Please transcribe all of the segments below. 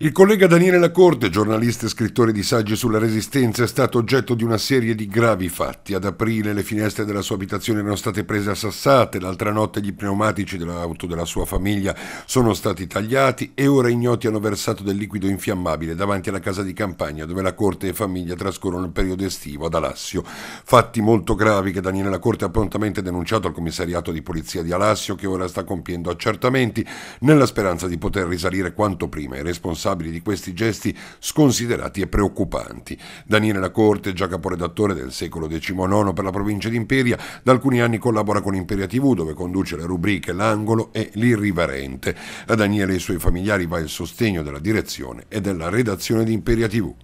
Il collega Daniele Lacorte, giornalista e scrittore di saggi sulla resistenza, è stato oggetto di una serie di gravi fatti. Ad aprile le finestre della sua abitazione erano state prese a sassate, l'altra notte gli pneumatici dell'auto della sua famiglia sono stati tagliati e ora ignoti hanno versato del liquido infiammabile davanti alla casa di campagna dove la Corte e famiglia trascorrono il periodo estivo ad Alassio. Fatti molto gravi che Daniele Lacorte ha prontamente denunciato al commissariato di polizia di Alassio che ora sta compiendo accertamenti nella speranza di poter risalire quanto prima i responsabili responsabili di questi gesti sconsiderati e preoccupanti. Daniele Lacorte, già caporedattore del secolo XIX per la provincia di Imperia, da alcuni anni collabora con Imperia TV dove conduce le rubriche L'angolo e L'irriverente. A Daniele e ai suoi familiari va il sostegno della direzione e della redazione di Imperia TV.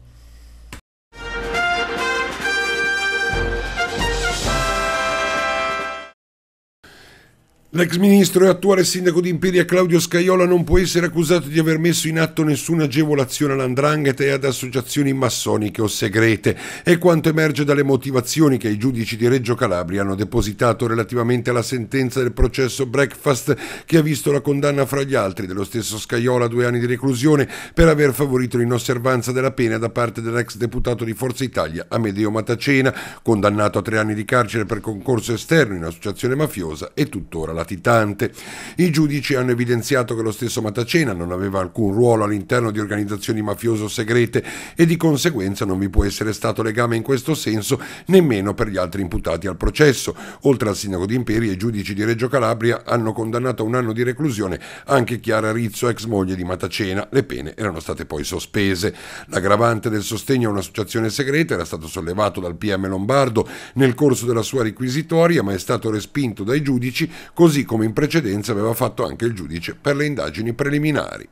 L'ex ministro e attuale sindaco di Imperia Claudio Scaiola non può essere accusato di aver messo in atto nessuna agevolazione all'andrangheta e ad associazioni massoniche o segrete, è quanto emerge dalle motivazioni che i giudici di Reggio Calabria hanno depositato relativamente alla sentenza del processo Breakfast che ha visto la condanna fra gli altri dello stesso Scaiola a due anni di reclusione per aver favorito l'inosservanza della pena da parte dell'ex deputato di Forza Italia Amedeo Matacena, condannato a tre anni di carcere per concorso esterno in associazione mafiosa e tuttora la latitante. I giudici hanno evidenziato che lo stesso Matacena non aveva alcun ruolo all'interno di organizzazioni mafiose o segrete e di conseguenza non vi può essere stato legame in questo senso nemmeno per gli altri imputati al processo. Oltre al sindaco di Imperi, i giudici di Reggio Calabria hanno condannato a un anno di reclusione anche Chiara Rizzo, ex moglie di Matacena. Le pene erano state poi sospese. L'aggravante del sostegno a un'associazione segreta era stato sollevato dal PM Lombardo nel corso della sua requisitoria, ma è stato respinto dai giudici così così come in precedenza aveva fatto anche il giudice per le indagini preliminari.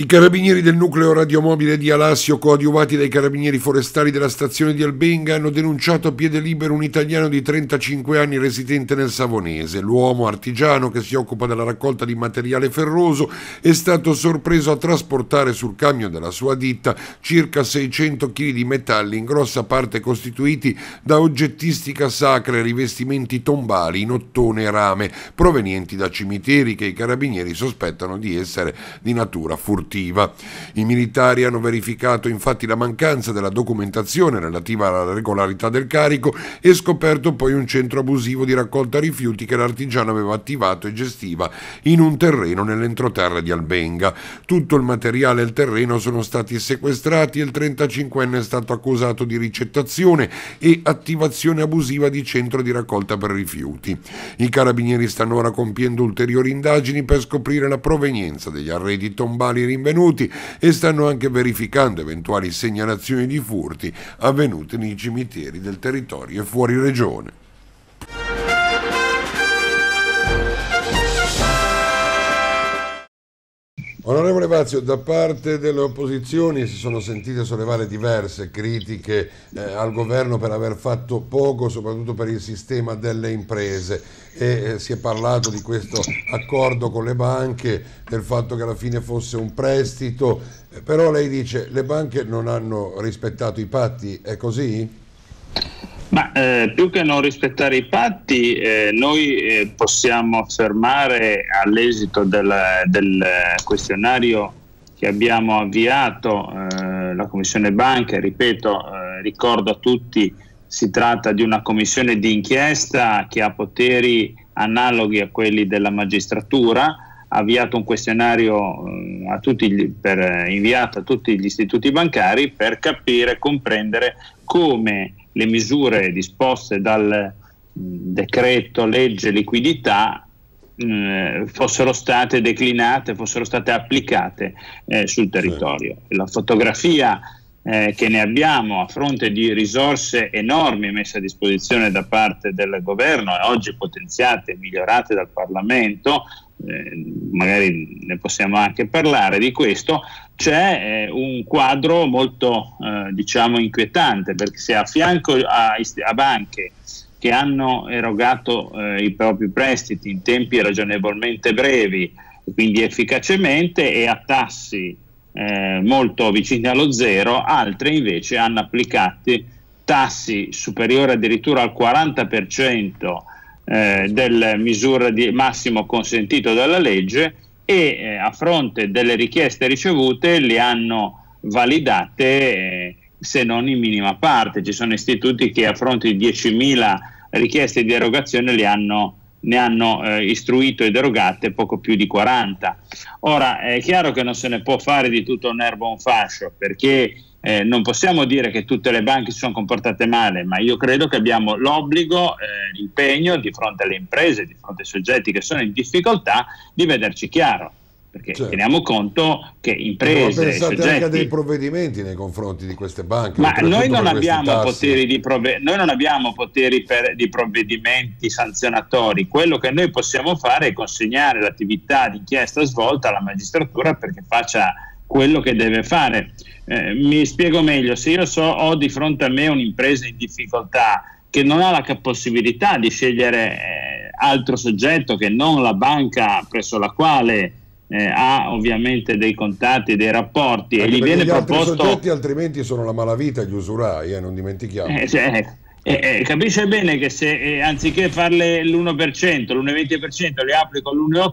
I carabinieri del nucleo radiomobile di Alassio, coadiuvati dai carabinieri forestali della stazione di Albenga, hanno denunciato a piede libero un italiano di 35 anni residente nel Savonese. L'uomo artigiano che si occupa della raccolta di materiale ferroso è stato sorpreso a trasportare sul camion della sua ditta circa 600 kg di metalli, in grossa parte costituiti da oggettistica sacra e rivestimenti tombali in ottone e rame, provenienti da cimiteri che i carabinieri sospettano di essere di natura furtiva produttiva. I militari hanno verificato infatti la mancanza della documentazione relativa alla regolarità del carico e scoperto poi un centro abusivo di raccolta rifiuti che l'artigiano aveva attivato e gestiva in un terreno nell'entroterra di Albenga. Tutto il materiale e il terreno sono stati sequestrati e il 35enne è stato accusato di ricettazione e attivazione abusiva di centro di raccolta per rifiuti. I carabinieri stanno ora compiendo ulteriori indagini per scoprire la provenienza degli arredi tombali rimasti rinvenuti e stanno anche verificando eventuali segnalazioni di furti avvenute nei cimiteri del territorio e fuori regione. Onorevole Vazio, da parte delle opposizioni si sono sentite sollevare diverse critiche eh, al governo per aver fatto poco, soprattutto per il sistema delle imprese e eh, si è parlato di questo accordo con le banche, del fatto che alla fine fosse un prestito, eh, però lei dice che le banche non hanno rispettato i patti, è così? Ma eh, più che non rispettare i patti, eh, noi eh, possiamo affermare all'esito del, del, questionario che abbiamo avviato eh, la Commissione Banche, ripeto, eh, ricordo a tutti, si tratta di una commissione di inchiesta che ha poteri analoghi a quelli della magistratura, ha avviato un questionario eh, a gli, per, inviato a tutti gli istituti bancari per capire e comprendere come le misure disposte dal decreto legge liquidità fossero state declinate, fossero state applicate eh, sul territorio. La fotografia eh, che ne abbiamo a fronte di risorse enormi messe a disposizione da parte del governo e oggi potenziate e migliorate dal Parlamento, eh, magari ne possiamo anche parlare di questo, c'è eh, un quadro molto eh, diciamo inquietante perché se a fianco a, a banche che hanno erogato eh, i propri prestiti in tempi ragionevolmente brevi quindi efficacemente e a tassi eh, molto vicini allo zero altre invece hanno applicato tassi superiori addirittura al 40% eh, del misura di massimo consentito dalla legge e eh, a fronte delle richieste ricevute le hanno validate eh, se non in minima parte. Ci sono istituti che a fronte di 10.000 richieste di erogazione le hanno ne hanno eh, istruito ed erogate poco più di 40. Ora è chiaro che non se ne può fare di tutto un erbo un fascio perché eh, non possiamo dire che tutte le banche si sono comportate male, ma io credo che abbiamo l'obbligo, eh, l'impegno di fronte alle imprese, di fronte ai soggetti che sono in difficoltà, di vederci chiaro. Perché certo. teniamo conto che imprese. Ma pensate soggetti, anche a dei provvedimenti nei confronti di queste banche. Ma noi non, abbiamo poteri di prove, noi non abbiamo poteri per, di provvedimenti sanzionatori. Quello che noi possiamo fare è consegnare l'attività d'inchiesta svolta alla magistratura perché faccia quello che deve fare. Eh, mi spiego meglio, se io so, ho di fronte a me un'impresa in difficoltà che non ha la possibilità di scegliere eh, altro soggetto che non la banca presso la quale eh, ha ovviamente dei contatti, dei rapporti Anche e gli viene gli proposto... Altri soggetti altrimenti sono la malavita, gli usurai, eh, non dimentichiamo. Eh, certo eh, eh, capisce bene che se eh, anziché farle l'1%, l'1,20% le applico l'1,80%,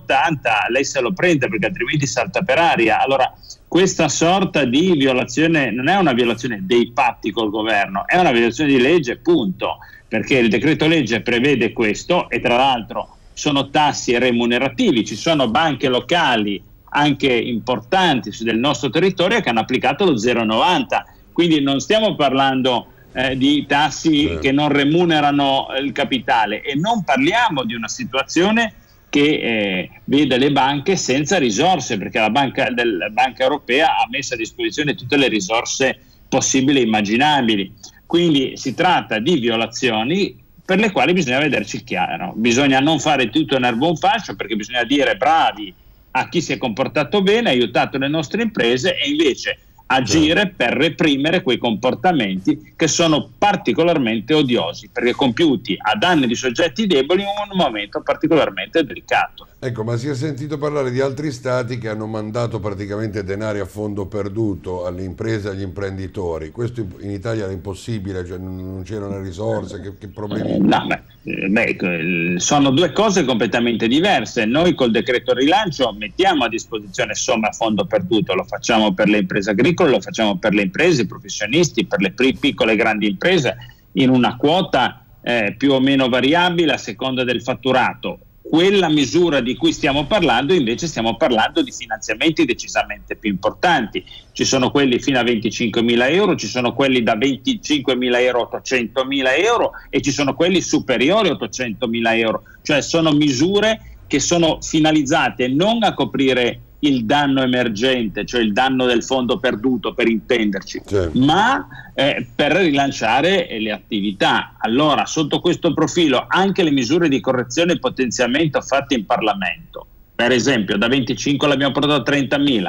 lei se lo prende perché altrimenti salta per aria. Allora questa sorta di violazione non è una violazione dei patti col governo, è una violazione di legge, punto, perché il decreto legge prevede questo e tra l'altro sono tassi remunerativi, ci sono banche locali anche importanti del nostro territorio che hanno applicato lo 0,90, quindi non stiamo parlando eh, di tassi sì. che non remunerano eh, il capitale e non parliamo di una situazione che eh, vede le banche senza risorse perché la banca, del, la banca europea ha messo a disposizione tutte le risorse possibili e immaginabili. Quindi si tratta di violazioni per le quali bisogna vederci chiaro. Bisogna non fare tutto in buon fascio perché bisogna dire bravi a chi si è comportato bene, ha aiutato le nostre imprese e invece agire per reprimere quei comportamenti che sono particolarmente odiosi, perché compiuti a danni di soggetti deboli in un momento particolarmente delicato. Ecco, ma si è sentito parlare di altri stati che hanno mandato praticamente denari a fondo perduto alle imprese e agli imprenditori. Questo in Italia era impossibile, cioè non c'erano risorse, che, che problemi... No, beh eh, beh, sono due cose completamente diverse. Noi col decreto rilancio mettiamo a disposizione somme a fondo perduto, lo facciamo per le imprese agricole, lo facciamo per le imprese, i professionisti, per le piccole e grandi imprese in una quota eh, più o meno variabile a seconda del fatturato quella misura di cui stiamo parlando invece stiamo parlando di finanziamenti decisamente più importanti. Ci sono quelli fino a 25 mila euro, ci sono quelli da 25 mila euro a 800 mila euro e ci sono quelli superiori a 800 mila euro. Cioè sono misure che sono finalizzate non a coprire il danno emergente, cioè il danno del fondo perduto per intenderci, certo. ma eh, per rilanciare le attività. Allora, sotto questo profilo, anche le misure di correzione e potenziamento fatte in Parlamento, per esempio da 25 l'abbiamo portato a 30.000,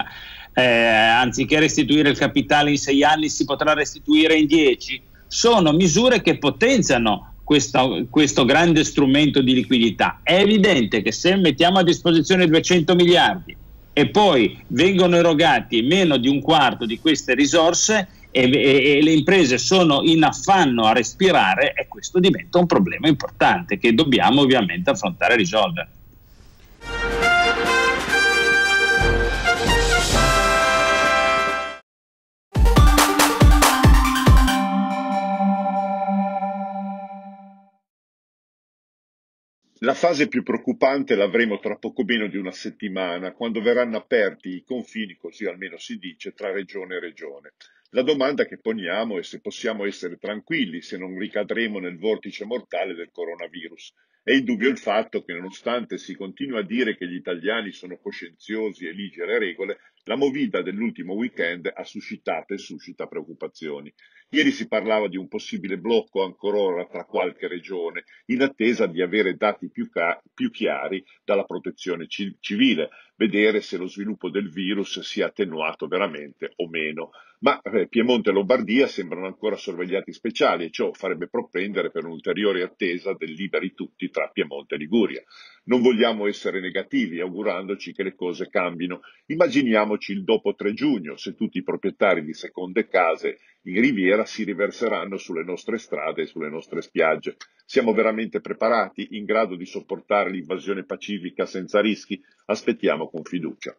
eh, anziché restituire il capitale in 6 anni si potrà restituire in 10, sono misure che potenziano questo, questo, grande strumento di liquidità. È evidente che se mettiamo a disposizione 200 miliardi e poi vengono erogati meno di un quarto di queste risorse e, e, e le imprese sono in affanno a respirare e questo diventa un problema importante che dobbiamo ovviamente affrontare e risolvere. La fase più preoccupante l'avremo tra poco meno di una settimana, quando verranno aperti i confini, così almeno si dice, tra regione e regione. La domanda che poniamo è se possiamo essere tranquilli, se non ricadremo nel vortice mortale del coronavirus. È indubbio il fatto che, nonostante si continua a dire che gli italiani sono coscienziosi e ligere regole, la movida dell'ultimo weekend ha suscitato e suscita preoccupazioni. Ieri si parlava di un possibile blocco ancora tra qualche regione, in attesa di avere dati più, ca- più chiari dalla protezione ci- civile, vedere se lo sviluppo del virus si è attenuato veramente o meno ma eh, Piemonte e Lombardia sembrano ancora sorvegliati speciali e ciò farebbe propendere per un'ulteriore attesa del liberi tutti tra Piemonte e Liguria. Non vogliamo essere negativi, augurandoci che le cose cambino. Immaginiamoci il dopo 3 giugno, se tutti i proprietari di seconde case in Riviera si riverseranno sulle nostre strade e sulle nostre spiagge. Siamo veramente preparati, in grado di sopportare l'invasione pacifica senza rischi? Aspettiamo con fiducia.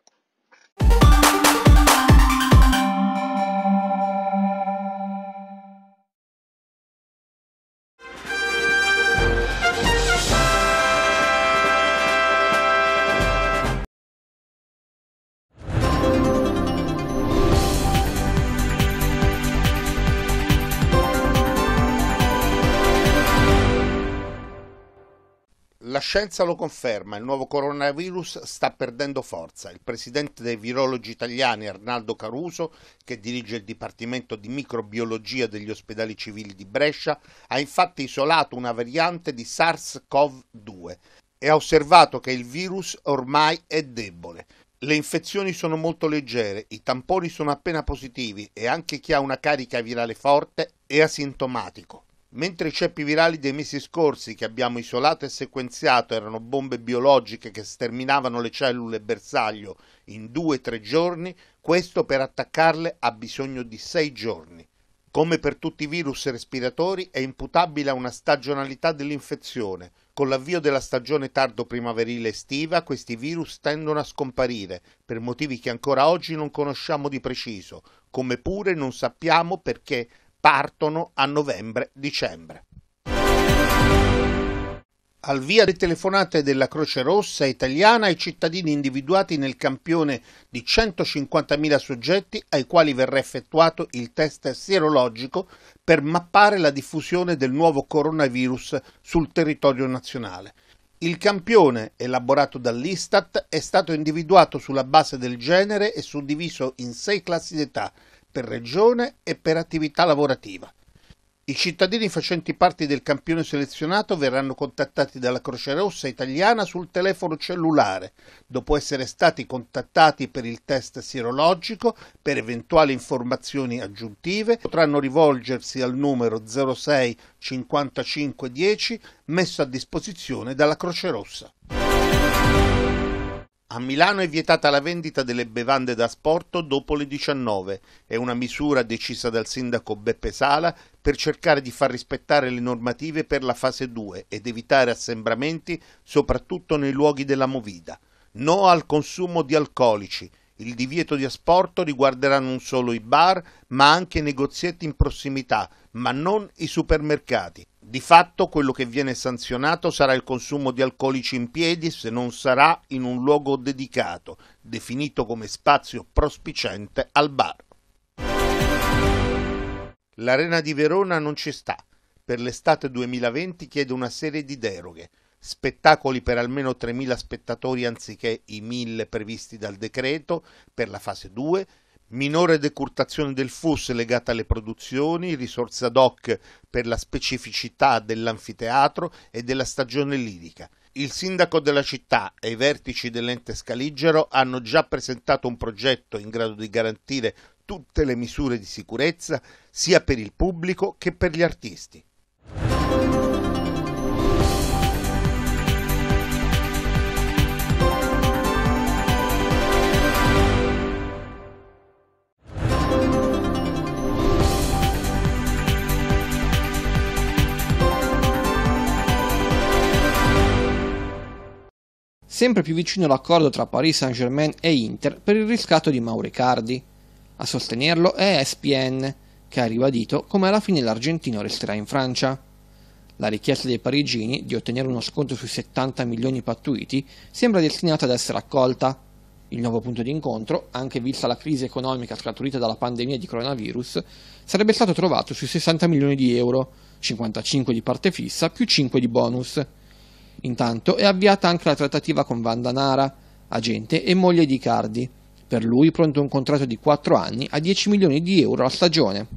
La scienza lo conferma, il nuovo coronavirus sta perdendo forza. Il presidente dei virologi italiani Arnaldo Caruso, che dirige il Dipartimento di Microbiologia degli ospedali civili di Brescia, ha infatti isolato una variante di SARS-CoV-2 e ha osservato che il virus ormai è debole. Le infezioni sono molto leggere, i tamponi sono appena positivi e anche chi ha una carica virale forte è asintomatico. Mentre i ceppi virali dei mesi scorsi che abbiamo isolato e sequenziato erano bombe biologiche che sterminavano le cellule bersaglio in due o tre giorni, questo per attaccarle ha bisogno di sei giorni. Come per tutti i virus respiratori è imputabile a una stagionalità dell'infezione. Con l'avvio della stagione tardo primaverile estiva questi virus tendono a scomparire per motivi che ancora oggi non conosciamo di preciso, come pure non sappiamo perché partono a novembre-dicembre. Al via le telefonate della Croce Rossa italiana ai cittadini individuati nel campione di 150.000 soggetti ai quali verrà effettuato il test sierologico per mappare la diffusione del nuovo coronavirus sul territorio nazionale. Il campione, elaborato dall'Istat, è stato individuato sulla base del genere e suddiviso in sei classi d'età – per regione e per attività lavorativa. I cittadini facenti parte del campione selezionato verranno contattati dalla Croce Rossa italiana sul telefono cellulare, dopo essere stati contattati per il test sierologico, per eventuali informazioni aggiuntive, potranno rivolgersi al numero 06 55 10 messo a disposizione dalla Croce Rossa. A Milano è vietata la vendita delle bevande da sporto dopo le 19. È una misura decisa dal sindaco Beppe Sala per cercare di far rispettare le normative per la fase 2 ed evitare assembramenti soprattutto nei luoghi della movida. No al consumo di alcolici. Il divieto di asporto riguarderà non solo i bar, ma anche i negozietti in prossimità, ma non i supermercati. Di fatto quello che viene sanzionato sarà il consumo di alcolici in piedi se non sarà in un luogo dedicato, definito come spazio prospiciente al bar. L'Arena di Verona non ci sta. Per l'estate 2020 chiede una serie di deroghe. Spettacoli per almeno 3.000 spettatori anziché i 1.000 previsti dal decreto per la fase 2 minore decurtazione del FUS legata alle produzioni, risorse ad hoc per la specificità dell'anfiteatro e della stagione lirica. Il sindaco della città e i vertici dell'ente scaligero hanno già presentato un progetto in grado di garantire tutte le misure di sicurezza sia per il pubblico che per gli artisti. sempre più vicino l'accordo tra Paris Saint-Germain e Inter per il riscatto di Mauricardi. A sostenerlo è ESPN, che ha ribadito come alla fine l'argentino resterà in Francia. La richiesta dei parigini di ottenere uno sconto sui 70 milioni pattuiti sembra destinata ad essere accolta. Il nuovo punto di incontro, anche vista la crisi economica scaturita dalla pandemia di coronavirus, sarebbe stato trovato sui 60 milioni di euro, 55 di parte fissa più 5 di bonus. Intanto è avviata anche la trattativa con Vandanara, agente e moglie di Cardi. Per lui pronto un contratto di 4 anni a 10 milioni di euro a stagione.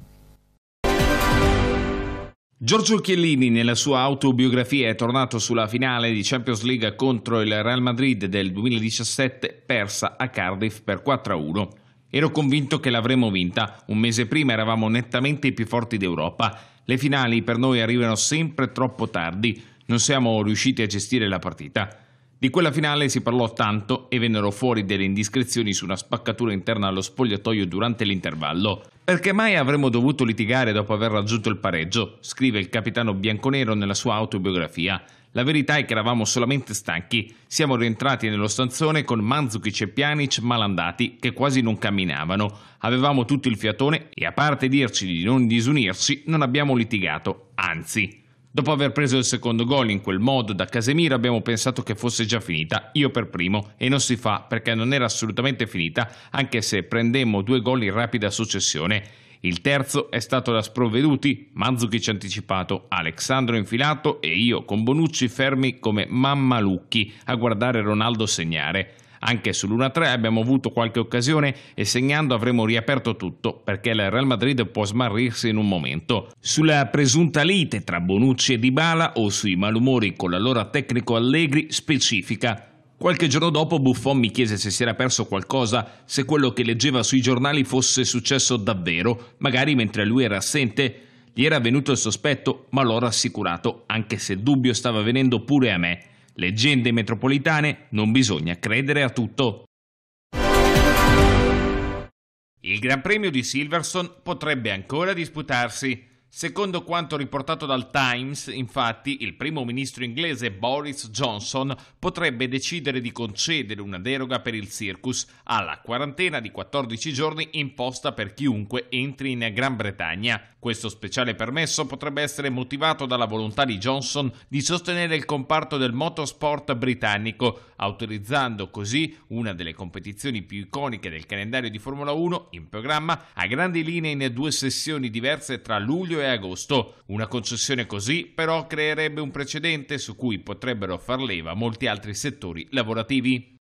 Giorgio Chiellini nella sua autobiografia è tornato sulla finale di Champions League contro il Real Madrid del 2017 persa a Cardiff per 4-1. Ero convinto che l'avremmo vinta, un mese prima eravamo nettamente i più forti d'Europa. Le finali per noi arrivano sempre troppo tardi, non siamo riusciti a gestire la partita. Di quella finale si parlò tanto e vennero fuori delle indiscrezioni su una spaccatura interna allo spogliatoio durante l'intervallo. Perché mai avremmo dovuto litigare dopo aver raggiunto il pareggio? scrive il capitano bianconero nella sua autobiografia. La verità è che eravamo solamente stanchi. Siamo rientrati nello stanzone con Manzukic e Pjanic malandati che quasi non camminavano. Avevamo tutto il fiatone e a parte dirci di non disunirci, non abbiamo litigato, anzi. Dopo aver preso il secondo gol in quel modo da Casemiro abbiamo pensato che fosse già finita, io per primo, e non si fa perché non era assolutamente finita anche se prendemmo due gol in rapida successione. Il terzo è stato da sprovveduti, Manzucchi ci ha anticipato, Alexandro infilato e io con Bonucci fermi come mammalucchi a guardare Ronaldo segnare. Anche sull'1-3 abbiamo avuto qualche occasione e segnando avremo riaperto tutto perché il Real Madrid può smarrirsi in un momento. Sulla presunta lite tra Bonucci e Dybala o sui malumori con l'allora tecnico Allegri specifica Qualche giorno dopo Buffon mi chiese se si era perso qualcosa, se quello che leggeva sui giornali fosse successo davvero, magari mentre lui era assente. Gli era venuto il sospetto, ma l'ho rassicurato, anche se il dubbio stava venendo pure a me. Leggende metropolitane, non bisogna credere a tutto. Il Gran Premio di Silverstone potrebbe ancora disputarsi. Secondo quanto riportato dal Times, infatti, il primo ministro inglese Boris Johnson potrebbe decidere di concedere una deroga per il circus alla quarantena di 14 giorni imposta per chiunque entri in Gran Bretagna. Questo speciale permesso potrebbe essere motivato dalla volontà di Johnson di sostenere il comparto del motorsport britannico, autorizzando così una delle competizioni più iconiche del calendario di Formula 1 in programma a grandi linee in due sessioni diverse tra luglio e agosto. Una concessione così però creerebbe un precedente su cui potrebbero far leva molti altri settori lavorativi.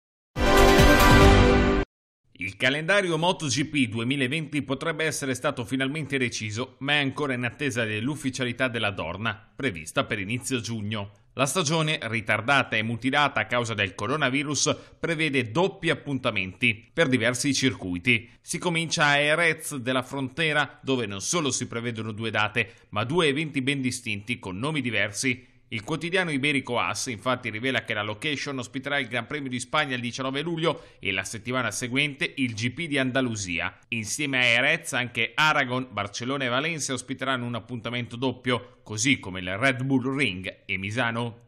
Il calendario MotoGP 2020 potrebbe essere stato finalmente deciso, ma è ancora in attesa dell'ufficialità della Dorna, prevista per inizio giugno. La stagione, ritardata e mutilata a causa del coronavirus, prevede doppi appuntamenti per diversi circuiti. Si comincia a Erez della Frontera, dove non solo si prevedono due date, ma due eventi ben distinti con nomi diversi il quotidiano iberico AS infatti rivela che la location ospiterà il Gran Premio di Spagna il 19 luglio e la settimana seguente il GP di Andalusia. Insieme a Erez anche Aragon, Barcellona e Valencia ospiteranno un appuntamento doppio, così come il Red Bull Ring e Misano.